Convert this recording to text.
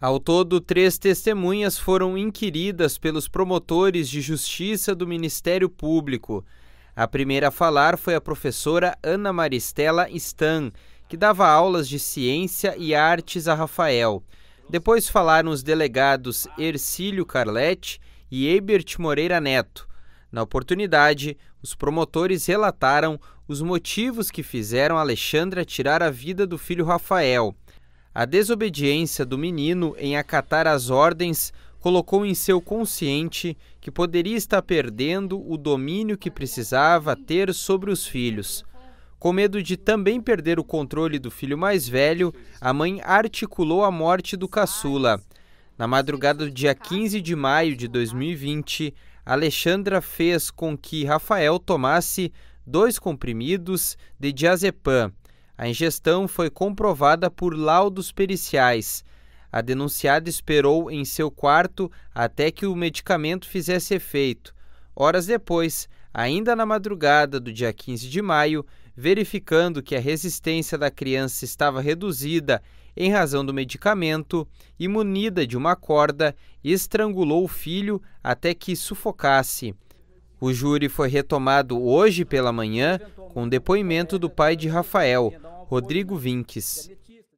Ao todo, três testemunhas foram inquiridas pelos promotores de justiça do Ministério Público. A primeira a falar foi a professora Ana Maristela Stan, que dava aulas de ciência e artes a Rafael. Depois falaram os delegados Ercílio Carletti e Ebert Moreira Neto. Na oportunidade, os promotores relataram os motivos que fizeram Alexandra tirar a vida do filho Rafael. A desobediência do menino em acatar as ordens colocou em seu consciente que poderia estar perdendo o domínio que precisava ter sobre os filhos. Com medo de também perder o controle do filho mais velho, a mãe articulou a morte do caçula. Na madrugada do dia 15 de maio de 2020, Alexandra fez com que Rafael tomasse dois comprimidos de diazepam a ingestão foi comprovada por laudos periciais. A denunciada esperou em seu quarto até que o medicamento fizesse efeito. Horas depois, ainda na madrugada do dia 15 de maio, verificando que a resistência da criança estava reduzida em razão do medicamento e munida de uma corda, estrangulou o filho até que sufocasse. O júri foi retomado hoje pela manhã com depoimento do pai de Rafael, Rodrigo Vinques.